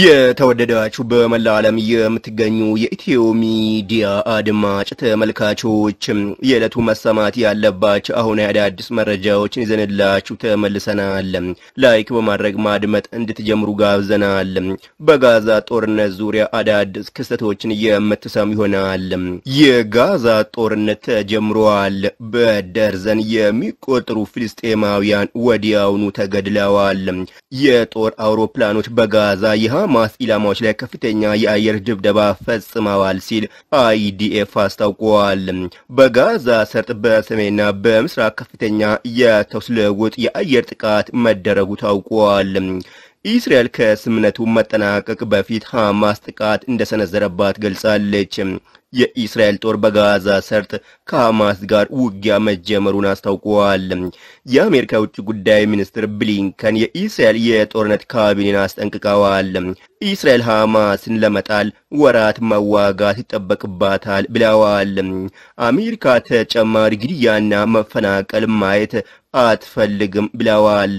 የተወደዳችሁ በመላው ዓለም የምትገኙ የኢትዮ ሚዲያ አድማጭ ተመልካቾች የዕለቱ መሰማት ያለባቸው አሁን አዳዲስ መረጃዎችን ይዘንላችሁ ተመልሰናል። ላይክ በማድረግ ማድመጥ እንድትጀምሩ ጋብዘናል። በጋዛ ጦርነት ዙሪያ አዳዲስ ክስተቶችን የምትሰሙ ይሆናል። የጋዛ ጦርነት ተጀምሯል። በደርዘን የሚቆጠሩ ፍልስጤማውያን ወዲያውኑ ተገድለዋል። የጦር አውሮፕላኖች በጋዛ በሐማስ ኢላማዎች ላይ ከፍተኛ የአየር ድብደባ ፈጽመዋል ሲል አይዲኤፍ አስታውቋል። በጋዛ ሰርጥ በሰሜንና በምስራቅ ከፍተኛ የተኩስ ልውውጥ የአየር ጥቃት መደረጉ ታውቋል። ኢስራኤል ከስምነቱ መጠናቀቅ በፊት ሐማስ ጥቃት እንደሰነዘረባት ገልጻለች። የእስራኤል ጦር በጋዛ ሰርጥ ከሐማስ ጋር ውጊያ መጀመሩን አስታውቀዋል። የአሜሪካ የውጭ ጉዳይ ሚኒስትር ብሊንከን የእስራኤል የጦርነት ካቢኔን አስጠንቅቀዋል። እስራኤል ሐማስን ለመጣል ወራት መዋጋት ይጠበቅባታል ብለዋል። አሜሪካ ተጨማሪ ግድያና መፈናቀል ማየት አትፈልግም ብለዋል።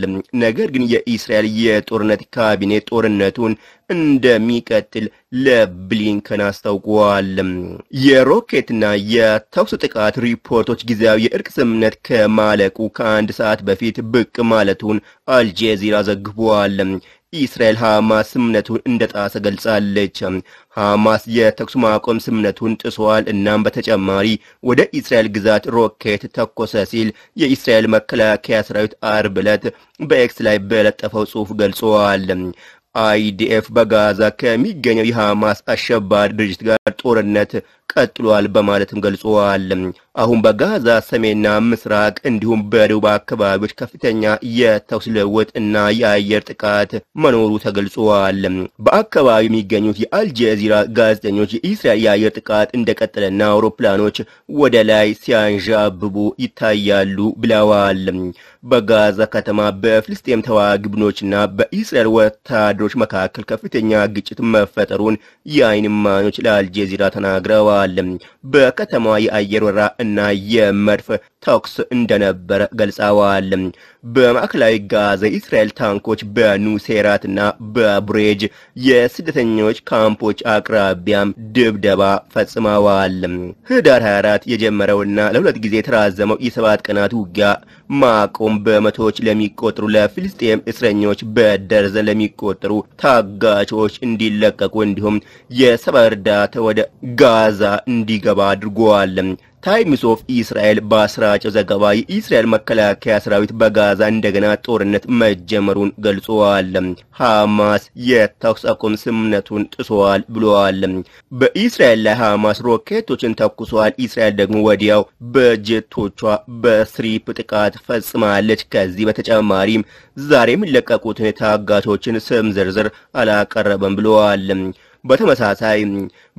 ነገር ግን የእስራኤል የጦርነት ካቢኔ ጦርነቱን እንደሚቀጥል ለብሊንከን አስታውቋል። የሮኬትና የተኩስ ጥቃት ሪፖርቶች ጊዜያዊ የእርቅ ስምምነት ከማለቁ ከአንድ ሰዓት በፊት ብቅ ማለቱን አልጄዚራ ዘግቧል። ኢስራኤል ሐማስ ስምነቱን እንደጣሰ ገልጻለች። ሐማስ የተኩስ ማቆም ስምነቱን ጥሷል፣ እናም በተጨማሪ ወደ ኢስራኤል ግዛት ሮኬት ተኮሰ ሲል የኢስራኤል መከላከያ ሰራዊት አርብ ዕለት በኤክስ ላይ በለጠፈው ጽሑፍ ገልጿል። አይዲኤፍ በጋዛ ከሚገኘው የሐማስ አሸባሪ ድርጅት ጋር ጦርነት ቀጥሏል በማለትም ገልጿል። አሁን በጋዛ ሰሜንና ምስራቅ እንዲሁም በደቡብ አካባቢዎች ከፍተኛ የተኩስ ልውውጥ እና የአየር ጥቃት መኖሩ ተገልጿል። በአካባቢው የሚገኙት የአልጀዚራ ጋዜጠኞች የእስራኤል የአየር ጥቃት እንደቀጠለና አውሮፕላኖች ወደ ላይ ሲያንዣብቡ ይታያሉ ብለዋል። በጋዛ ከተማ በፍልስጤም ተዋጊ ቡድኖችና በእስራኤል ወታደሮች መካከል ከፍተኛ ግጭት መፈጠሩን የአይን እማኞች ለአልጀዚራ ተናግረዋል። ገልጸዋል። በከተማዋ የአየር ወረራ እና የመድፍ ተኩስ እንደነበረ ገልጸዋል። በማዕከላዊ ጋዛ የእስራኤል ታንኮች በኑሴራትና በብሬጅ የስደተኞች ካምፖች አቅራቢያም ድብደባ ፈጽመዋል። ህዳር 24 የጀመረውና ለሁለት ጊዜ የተራዘመው የሰባት ቀናት ውጊያ ማቆም በመቶዎች ለሚቆጠሩ ለፊልስጤም እስረኞች በደርዘን ለሚቆጠሩ ታጋቾች እንዲለቀቁ እንዲሁም የሰብአዊ እርዳታ ወደ ጋዛ እንዲገባ አድርጓል። ታይምስ ኦፍ ኢስራኤል በአስራጨው ዘገባ የኢስራኤል መከላከያ ሰራዊት በጋዛ እንደገና ጦርነት መጀመሩን ገልጿል። ሐማስ የተኩስ አቁም ስምምነቱን ጥሷል ብሏል። በኢስራኤል ላይ ሐማስ ሮኬቶችን ተኩሷል። ኢስራኤል ደግሞ ወዲያው በጀቶቿ በስሪፕ ጥቃት ፈጽማለች። ከዚህ በተጨማሪም ዛሬ የሚለቀቁትን ታጋቾችን ስም ዝርዝር አላቀረበም ብለዋል። በተመሳሳይ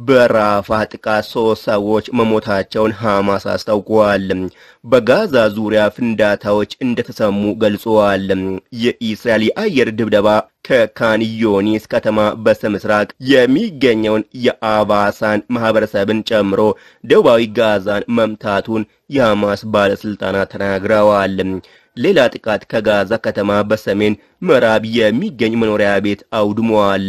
በራፋ ጥቃት ሶስት ሰዎች መሞታቸውን ሐማስ አስታውቋል። በጋዛ ዙሪያ ፍንዳታዎች እንደተሰሙ ገልጿል። የኢስራኤል አየር ድብደባ ከካን ከተማ በስተምስራቅ የሚገኘውን የአባሳን ማህበረሰብን ጨምሮ ደቡባዊ ጋዛን መምታቱን የሐማስ ባለስልጣናት ተናግረዋል። ሌላ ጥቃት ከጋዛ ከተማ በሰሜን ምዕራብ የሚገኝ መኖሪያ ቤት አውድሟል።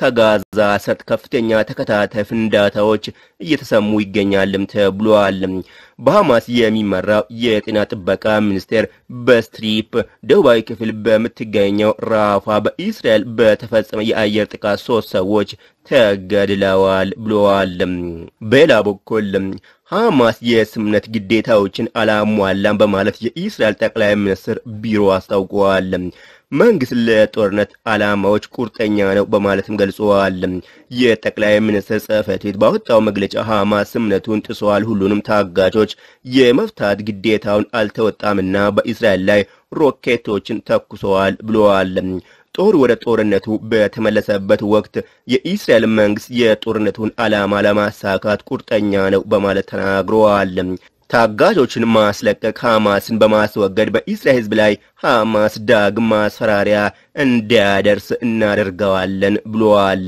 ከጋዛ እሳት ከፍተኛ ተከታታይ ፍንዳታዎች እየተሰሙ ይገኛልም ተብሏል። በሐማስ የሚመራው የጤና ጥበቃ ሚኒስቴር በስትሪፕ ደቡባዊ ክፍል በምትገኘው ራፋ በእስራኤል በተፈጸመ የአየር ጥቃት ሶስት ሰዎች ተገድለዋል ብለዋል። በሌላ በኩል ሐማስ የስምነት ግዴታዎችን አላሟላም በማለት የኢስራኤል ጠቅላይ ሚኒስትር ቢሮ አስታውቀዋል። መንግስት ለጦርነት አላማዎች ቁርጠኛ ነው በማለትም ገልጸዋል። የጠቅላይ ሚኒስትር ጽህፈት ቤት ባወጣው መግለጫ ሐማስ እምነቱን ጥሰዋል፣ ሁሉንም ታጋቾች የመፍታት ግዴታውን አልተወጣምና በእስራኤል ላይ ሮኬቶችን ተኩሰዋል ብለዋል። ጦር ወደ ጦርነቱ በተመለሰበት ወቅት የእስራኤል መንግስት የጦርነቱን ዓላማ ለማሳካት ቁርጠኛ ነው በማለት ተናግረዋል። ታጋቾችን ማስለቀቅ ሐማስን በማስወገድ በኢስራኤል ህዝብ ላይ ሐማስ ዳግም ማስፈራሪያ እንዲያደርስ እናደርገዋለን ብለዋል።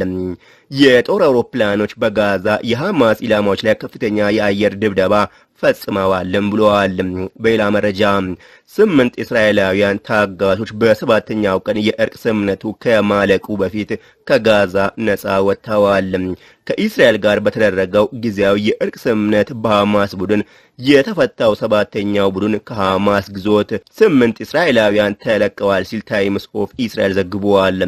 የጦር አውሮፕላኖች በጋዛ የሐማስ ኢላማዎች ላይ ከፍተኛ የአየር ድብደባ ፈጽመዋልም ብለዋል። በሌላ መረጃ ስምንት እስራኤላውያን ታጋቾች በሰባተኛው ቀን የእርቅ ስምምነቱ ከማለቁ በፊት ከጋዛ ነጻ ወጥተዋል። ከእስራኤል ጋር በተደረገው ጊዜያዊ የእርቅ ስምምነት በሐማስ ቡድን የተፈታው ሰባተኛው ቡድን ከሐማስ ግዞት ስምንት እስራኤላውያን ተለቀዋል ሲል ታይምስ ኦፍ እስራኤል ዘግቧል።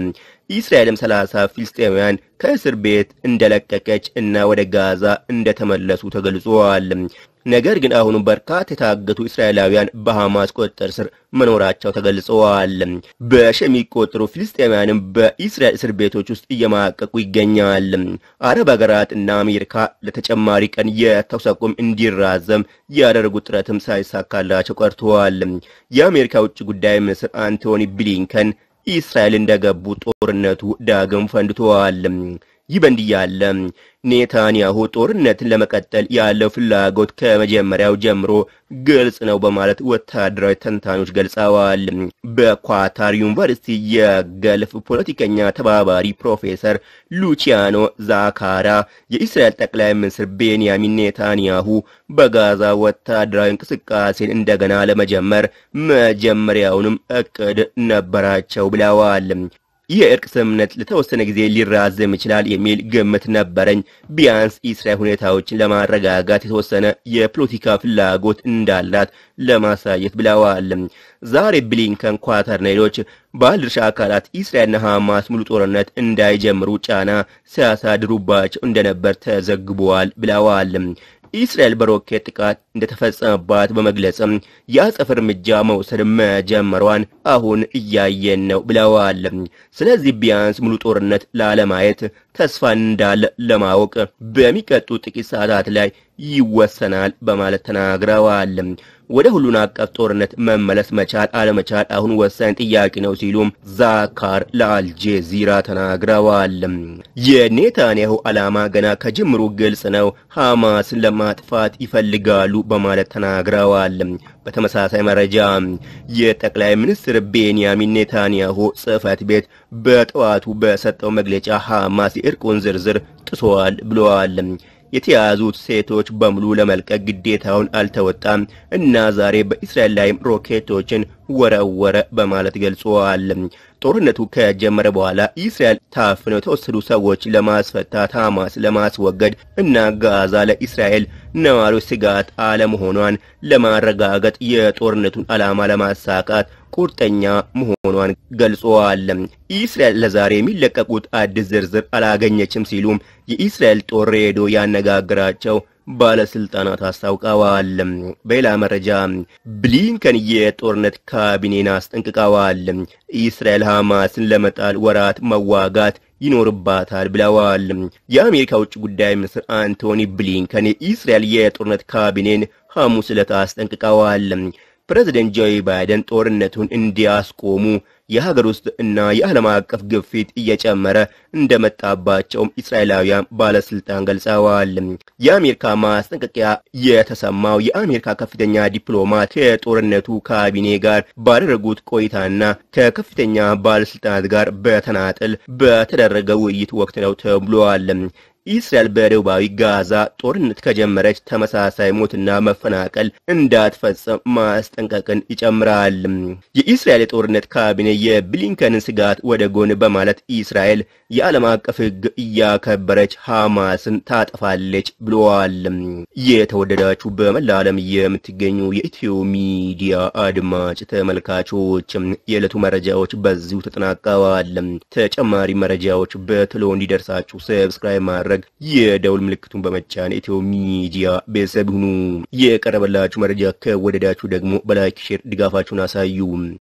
እስራኤልም 30 ፊልስጤማውያን ከእስር ቤት እንደለቀቀች እና ወደ ጋዛ እንደተመለሱ ተገልጿል። ነገር ግን አሁን በርካታ የታገቱ እስራኤላውያን በሐማስ ቁጥጥር ስር መኖራቸው ተገልጸዋል። በሺ የሚቆጠሩ ፍልስጤማውያንም በእስራኤል እስር ቤቶች ውስጥ እየማቀቁ ይገኛል። አረብ ሀገራት እና አሜሪካ ለተጨማሪ ቀን የተኩስ አቁም እንዲራዘም ያደረጉት ጥረትም ሳይሳካላቸው ቀርተዋል። የአሜሪካ ውጭ ጉዳይ ሚኒስትር አንቶኒ ብሊንከን እስራኤል እንደገቡ ጦርነቱ ዳግም ፈንድቷል። ይህ በእንዲህ ያለ ኔታንያሁ ጦርነትን ለመቀጠል ያለው ፍላጎት ከመጀመሪያው ጀምሮ ግልጽ ነው በማለት ወታደራዊ ተንታኞች ገልጸዋል። በኳታር ዩኒቨርሲቲ የገልፍ ፖለቲከኛ ተባባሪ ፕሮፌሰር ሉቺያኖ ዛካራ የእስራኤል ጠቅላይ ሚኒስትር ቤንያሚን ኔታንያሁ በጋዛ ወታደራዊ እንቅስቃሴን እንደገና ለመጀመር መጀመሪያውንም እቅድ ነበራቸው ብለዋል። ይህ የእርቅ ስምምነት ለተወሰነ ጊዜ ሊራዘም ይችላል የሚል ግምት ነበረኝ። ቢያንስ እስራኤል ሁኔታዎችን ለማረጋጋት የተወሰነ የፖለቲካ ፍላጎት እንዳላት ለማሳየት ብለዋል። ዛሬ ብሊንከን፣ ኳታርና ሌሎች ባለድርሻ አካላት እስራኤልና ሐማስ ሙሉ ጦርነት እንዳይጀምሩ ጫና ሲያሳድሩባቸው እንደነበር ተዘግበዋል ብለዋል። እስራኤል በሮኬት ጥቃት እንደተፈጸመባት በመግለጽ የአጸፍ እርምጃ መውሰድ መጀመሯን አሁን እያየን ነው ብለዋል። ስለዚህ ቢያንስ ሙሉ ጦርነት ላለማየት ተስፋ እንዳለ ለማወቅ በሚቀጡ ጥቂት ሰዓታት ላይ ይወሰናል በማለት ተናግረዋል። ወደ ሁሉን አቀፍ ጦርነት መመለስ መቻል አለመቻል አሁን ወሳኝ ጥያቄ ነው ሲሉም ዛካር ለአልጄዚራ ተናግረዋል። የኔታንያሁ ዓላማ ገና ከጅምሩ ግልጽ ነው፣ ሐማስን ለማጥፋት ይፈልጋሉ በማለት ተናግረዋል። በተመሳሳይ መረጃ የጠቅላይ ሚኒስትር ቤንያሚን ኔታንያሁ ጽህፈት ቤት በጠዋቱ በሰጠው መግለጫ ሐማስ የእርቁን ዝርዝር ጥሷል ብለዋል። የተያዙት ሴቶች በሙሉ ለመልቀቅ ግዴታውን አልተወጣም እና ዛሬ በእስራኤል ላይም ሮኬቶችን ወረወረ በማለት ገልጿል። ጦርነቱ ከጀመረ በኋላ እስራኤል ታፍነው የተወሰዱ ሰዎች ለማስፈታት ሐማስ ለማስወገድ እና ጋዛ ለእስራኤል ነዋሪዎች ስጋት አለመሆኗን ለማረጋገጥ የጦርነቱን ዓላማ ለማሳካት ቁርጠኛ መሆኗን ገልጸዋል። ኢስራኤል ለዛሬ የሚለቀቁት አዲስ ዝርዝር አላገኘችም ሲሉ የኢስራኤል ጦር ሬዲዮ ያነጋግራቸው ባለስልጣናት አስታውቀዋል። በሌላ መረጃ ብሊንከን የጦርነት ካቢኔን አስጠንቅቀዋል። ኢስራኤል ሐማስን ለመጣል ወራት መዋጋት ይኖርባታል ብለዋል። የአሜሪካ ውጭ ጉዳይ ሚኒስትር አንቶኒ ብሊንከን የኢስራኤል የጦርነት ካቢኔን ሐሙስ ዕለት አስጠንቅቀዋል። ፕሬዝደንት ጆይ ባይደን ጦርነቱን እንዲያስቆሙ የሀገር ውስጥ እና የዓለም አቀፍ ግፊት እየጨመረ እንደመጣባቸውም እስራኤላውያን ባለስልጣን ገልጸዋል። የአሜሪካ ማስጠንቀቂያ የተሰማው የአሜሪካ ከፍተኛ ዲፕሎማት ከጦርነቱ ካቢኔ ጋር ባደረጉት ቆይታና ከከፍተኛ ባለስልጣናት ጋር በተናጥል በተደረገ ውይይት ወቅት ነው ተብሏል። ኢስራኤል በደቡባዊ ጋዛ ጦርነት ከጀመረች ተመሳሳይ ሞትና መፈናቀል እንዳትፈጸም ማስጠንቀቅን ይጨምራል። የኢስራኤል የጦርነት ካቢኔ የብሊንከንን ስጋት ወደ ጎን በማለት ኢስራኤል የዓለም አቀፍ ሕግ እያከበረች ሐማስን ታጠፋለች ብለዋል። የተወደዳችሁ በመላ ዓለም የምትገኙ የኢትዮ ሚዲያ አድማጭ ተመልካቾች የዕለቱ መረጃዎች በዚሁ ተጠናቀዋል። ተጨማሪ መረጃዎች በትሎ እንዲደርሳችሁ ሰብስክራይብ ማድረግ በማድረግ የደውል ምልክቱን በመጫን ኢትዮ ሚዲያ ቤተሰብ ሁኑ። የቀረበላችሁ መረጃ ከወደዳችሁ ደግሞ በላይክ ሼር ድጋፋችሁን አሳዩ።